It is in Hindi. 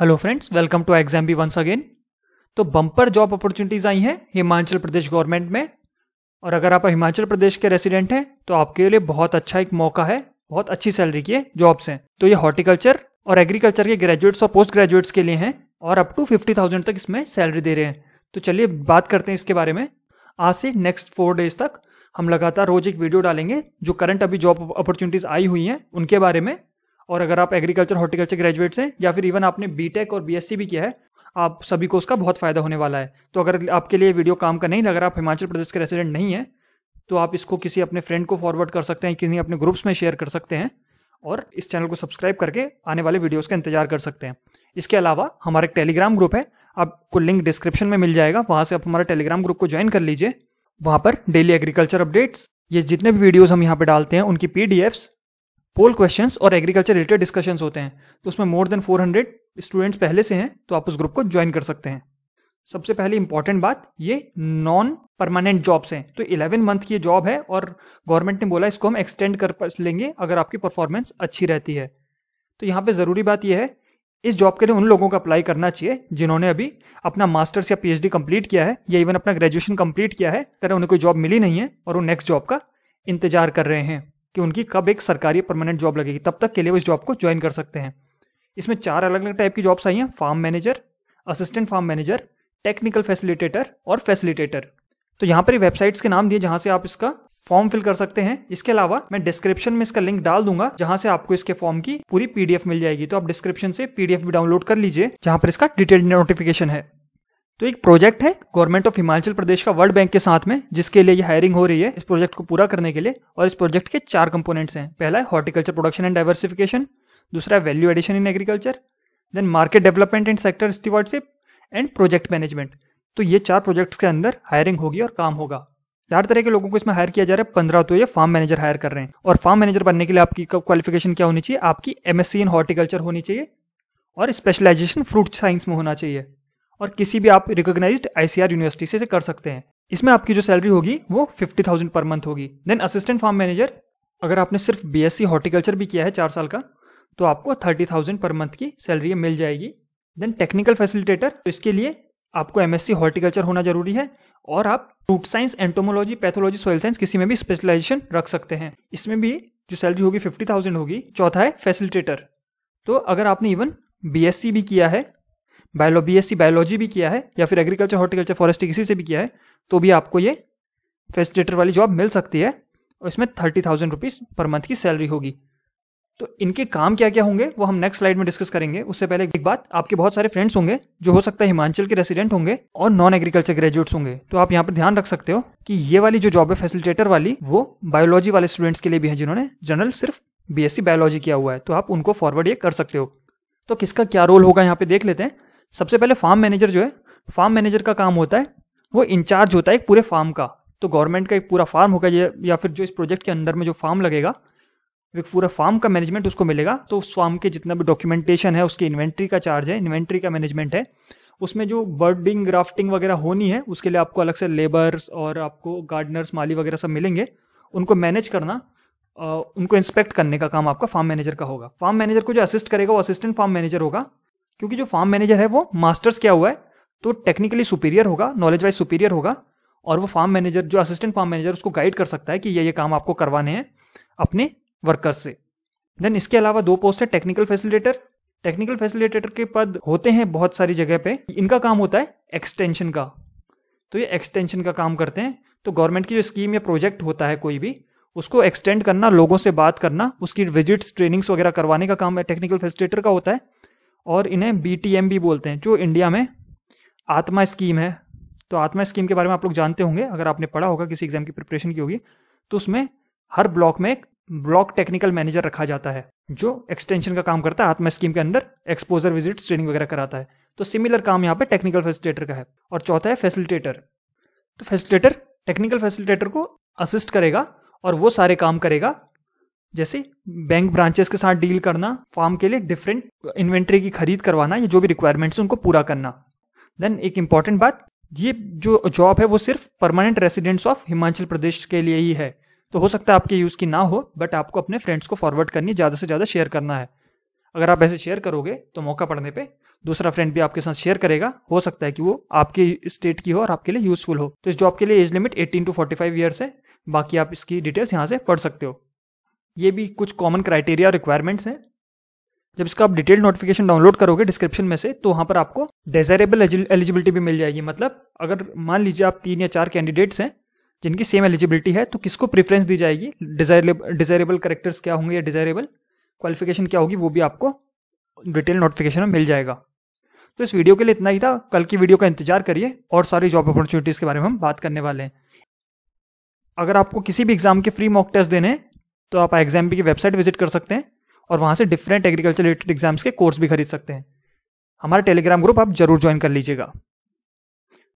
hello friends welcome to exam B once again तो बम्पर जॉब अपॉर्चुनिटीज आई हैं हिमाचल प्रदेश गवर्नमेंट में और अगर आप हिमाचल प्रदेश के रेसिडेंट हैं तो आपके लिए बहुत अच्छा एक मौका है बहुत अच्छी सैलरी की जॉब्स हैं तो ये हॉर्टिकल्चर और एग्रीकल्चर के ग्रेजुएट्स और पोस्ट ग्रेजुएट्स के लिए हैं और अप टू फिफ्टी थाउजेंड तक इसमें सैलरी दे रहे हैं तो चलिए बात करते हैं इसके बारे में आज से नेक्स्ट फोर डेज तक हम लगातार रोज एक वीडियो डालेंगे जो करंट अभी जॉब अपॉर्चुनिटीज आई हुई हैं उनके बारे में और अगर आप एग्रीकल्चर हॉर्टिकल्चर ग्रेजुएट्स हैं या फिर इवन आपने बीटेक और बीएससी भी किया है आप सभी को उसका बहुत फायदा होने वाला है तो अगर आपके लिए वीडियो काम का नहीं लग रहा आप हिमाचल प्रदेश के रेसिडेंट नहीं है तो आप इसको किसी अपने फ्रेंड को फॉरवर्ड कर सकते हैं किसी अपने ग्रुप्स में शेयर कर सकते हैं और इस चैनल को सब्सक्राइब करके आने वाले वीडियोस का इंतजार कर सकते हैं इसके अलावा हमारा एक टेलीग्राम ग्रुप है आपको लिंक डिस्क्रिप्शन में मिल जाएगा वहां से आप हमारे टेलीग्राम ग्रुप को ज्वाइन कर लीजिए वहां पर डेली एग्रीकल्चर अपडेट्स ये जितने भी वीडियोस हम यहाँ पे डालते हैं उनकी पीडीएफ्स पोल क्वेश्चंस और एग्रीकल्चर रिलेटेड डिस्कशंस होते हैं तो उसमें मोर देन 400 स्टूडेंट्स पहले से हैं तो आप उस ग्रुप को ज्वाइन कर सकते हैं सबसे पहले इंपॉर्टेंट बात ये नॉन परमानेंट जॉब्स हैं तो 11 मंथ की जॉब है और गवर्नमेंट ने बोला इसको हम एक्सटेंड कर लेंगे अगर आपकी परफॉर्मेंस अच्छी रहती है तो यहाँ पे ज़रूरी बात यह है इस जॉब के लिए उन लोगों को अप्लाई करना चाहिए जिन्होंने अभी अपना मास्टर्स या पीएचडी कंप्लीट किया है या इवन अपना ग्रेजुएशन कंप्लीट किया है अगर उन्हें कोई जॉब मिली नहीं है और वो नेक्स्ट जॉब का इंतजार कर रहे हैं कि उनकी कब एक सरकारी परमानेंट जॉब लगेगी तब तक के लिए वो इस जॉब को ज्वाइन कर सकते हैं इसमें चार अलग अलग टाइप की जॉब्स आई हैं farm manager assistant farm manager technical facilitator और फैसिलिटेटर तो यहाँ पर ये वेबसाइट्स के नाम दिए जहाँ से आप इसका फॉर्म फिल कर सकते हैं इसके अलावा मैं डिस्क्रिप्शन में इसका लिंक डाल दूंगा जहां से आपको इसके फॉर्म की पूरी पीडीएफ मिल जाएगी तो आप डिस्क्रिप्शन से पीडीएफ भी डाउनलोड कर लीजिए जहां पर इसका डिटेल्ड नोटिफिकेशन है तो एक प्रोजेक्ट है गवर्नमेंट ऑफ हिमाचल प्रदेश का वर्ल्ड बैंक के साथ में जिसके लिए ये हायरिंग हो रही है इस प्रोजेक्ट को पूरा करने के लिए और इस प्रोजेक्ट के चार कंपोनेंट्स हैं पहला है हॉर्टिकल्चर प्रोडक्शन एंड डाइवर्सिफिकेशन दूसरा है value addition in agriculture then market development and sector stewardship and project management तो ये चार प्रोजेक्ट्स के अंदर हायरिंग होगी और काम होगा चार तरह के लोगों को इसमें हायर किया जा रहा है पंद्रह तो ये फार्म मैनेजर हायर कर रहे हैं और फार्म मैनेजर बनने के लिए आपकी क्वालिफिकेशन क्या होनी चाहिए आपकी एमएससी इन हॉर्टिकल्चर होनी चाहिए और स्पेशलाइजेशन फ्रूट साइंस में होना चाहिए और किसी भी आप रिकोगनाइज आईसीआर यूनिवर्सिटी से, कर सकते हैं इसमें आपकी जो सैलरी होगी वो फिफ्टी थाउजेंड पर मंथ होगी देन असिस्टेंट फार्म मैनेजर अगर आपने सिर्फ बी एस सी हॉर्टिकल्चर भी किया है चार साल का तो आपको थर्टी थाउजेंड पर मंथ की सैलरी मिल जाएगी देन टेक्निकल फैसिलिटेटर तो इसके लिए आपको एमएससी हॉर्टिकल्चर होना जरूरी है और आप fruit science entomology pathology soil science किसी में भी स्पेशलाइजेशन रख सकते हैं इसमें भी जो सैलरी होगी फिफ्टी थाउजेंड होगी चौथा है फैसिलिटेटर तो अगर आपने इवन बीएससी भी किया है बायो बीएससी बायोलॉजी भी किया है या फिर एग्रीकल्चर हॉर्टिकल्चर फॉरेस्ट्री किसी से भी किया है तो भी आपको ये फैसिलिटेटर वाली जॉब मिल सकती है और इसमें thirty thousand rupees per month की सैलरी होगी तो इनके काम क्या क्या होंगे वो हम नेक्स्ट स्लाइड में डिस्कस करेंगे उससे पहले एक बात आपके बहुत सारे फ्रेंड्स होंगे जो हो सकता है हिमाचल के रेसिडेंट होंगे और नॉन एग्रीकल्चर ग्रेजुएट्स होंगे तो आप यहाँ पर ध्यान रख सकते हो कि ये वाली जो जॉब है फैसिलिटेटर वाली वो बायोलॉजी वाले स्टूडेंट्स के लिए भी है जिन्होंने जनरल सिर्फ बीएससी बायोलॉजी किया हुआ है तो आप उनको फॉरवर्ड ये कर सकते हो तो किसका क्या रोल होगा यहाँ पे देख लेते हैं सबसे पहले फार्म मैनेजर जो है फार्म मैनेजर का काम होता है वो इंचार्ज होता है एक पूरे फार्म का तो गवर्नमेंट का एक पूरा फार्म होगा या फिर जो इस प्रोजेक्ट के अंदर में जो फार्म लगेगा एक पूरा फार्म का मैनेजमेंट उसको मिलेगा तो उस फार्म के जितना भी डॉक्यूमेंटेशन है उसकी इन्वेंट्री का चार्ज है इन्वेंट्री का मैनेजमेंट है उसमें जो बर्डिंग ग्राफ्टिंग वगैरह होनी है उसके लिए आपको अलग से लेबर्स और आपको गार्डनर्स माली वगैरह सब मिलेंगे उनको मैनेज करना उनको इंस्पेक्ट करने का काम आपका फार्म मैनेजर का होगा फार्म मैनेजर को जो असिस्ट करेगा वो असिस्टेंट फार्म मैनेजर होगा क्योंकि जो फार्म मैनेजर है वो मास्टर्स क्या हुआ है तो टेक्निकली सुपीरियर होगा नॉलेज वाइज सुपीरियर होगा और वो फार्म मैनेजर जो असिस्टेंट फार्म मैनेजर उसको गाइड कर सकता है कि ये ये काम आपको करवाने हैं अपने वर्कर्स से देन इसके अलावा दो पोस्ट है टेक्निकल फैसिलिटेटर टेक्निकल फैसिलिटेटर के पद होते हैं बहुत सारी जगह पे इनका काम होता है एक्सटेंशन का तो ये एक्सटेंशन का काम करते हैं तो गवर्नमेंट की जो स्कीम या प्रोजेक्ट होता है कोई भी उसको एक्सटेंड करना लोगों से बात करना उसकी विजिट्स ट्रेनिंग्स वगैरह करवाने का काम टेक्निकल फैसिलिटेटर का होता है और इन्हें बी भी बोलते हैं जो इंडिया में आत्मा स्कीम है तो आत्मा स्कीम के बारे में आप लोग जानते होंगे अगर आपने पढ़ा होगा किसी एग्जाम की प्रिपरेशन की होगी तो उसमें हर ब्लॉक में एक ब्लॉक टेक्निकल मैनेजर रखा जाता है जो एक्सटेंशन का काम करता है आत्मा स्कीम के अंदर एक्सपोजर विजिट ट्रेनिंग वगैरह कराता है तो सिमिलर काम यहाँ पे टेक्निकल फैसिलिटेटर का है और चौथा है फैसिलिटेटर तो फैसिलिटेटर टेक्निकल फैसिलिटेटर को असिस्ट करेगा और वो सारे काम करेगा जैसे बैंक ब्रांचेस के साथ डील करना फार्म के लिए डिफरेंट इन्वेंट्री की खरीद करवाना या जो भी रिक्वायरमेंट्स उनको पूरा करना देन एक इंपॉर्टेंट बात ये जो जॉब है वो सिर्फ permanent residents of Himachal Pradesh के लिए ही है तो हो सकता है आपके यूज़ की ना हो बट आपको अपने फ्रेंड्स को फॉरवर्ड करनी ज़्यादा से ज़्यादा शेयर करना है अगर आप ऐसे शेयर करोगे तो मौका पड़ने पे दूसरा फ्रेंड भी आपके साथ शेयर करेगा हो सकता है कि वो आपके स्टेट की हो और आपके लिए यूजफुल हो तो इस जॉब के लिए age limit 18 to 45 five years है बाकी आप इसकी डिटेल्स यहाँ से पढ़ सकते हो ये भी कुछ कॉमन क्राइटेरिया और रिक्वायरमेंट्स हैं जब इसका आप डिटेल नोटिफिकेशन डाउनलोड करोगे डिस्क्रिप्शन में से तो वहां पर आपको डिजायरेबल एलिजिबिलिटी भी मिल जाएगी मतलब अगर मान लीजिए आप तीन या चार कैंडिडेट्स हैं जिनकी सेम एलिजिबिलिटी है तो किसको प्रेफरेंस दी जाएगी डिजायरेबल करेक्टर्स क्या होंगे या डिजायरेबल क्वालिफिकेशन क्या होगी वो भी आपको डिटेल नोटिफिकेशन में मिल जाएगा तो इस वीडियो के लिए इतना ही था कल की वीडियो का इंतजार करिए और सारी जॉब अपॉर्चुनिटीज़ के बारे में हम बात करने वाले हैं अगर आपको किसी भी एग्जाम के फ्री मॉक टेस्ट देने हैं तो आप एग्जाम की वेबसाइट विजिट कर सकते हैं और वहाँ से डिफरेंट एग्रीकल्चर रिलेटेड एग्जाम्स के कोर्स भी खरीद सकते हैं हमारा टेलीग्राम ग्रुप आप जरूर ज्वाइन कर लीजिएगा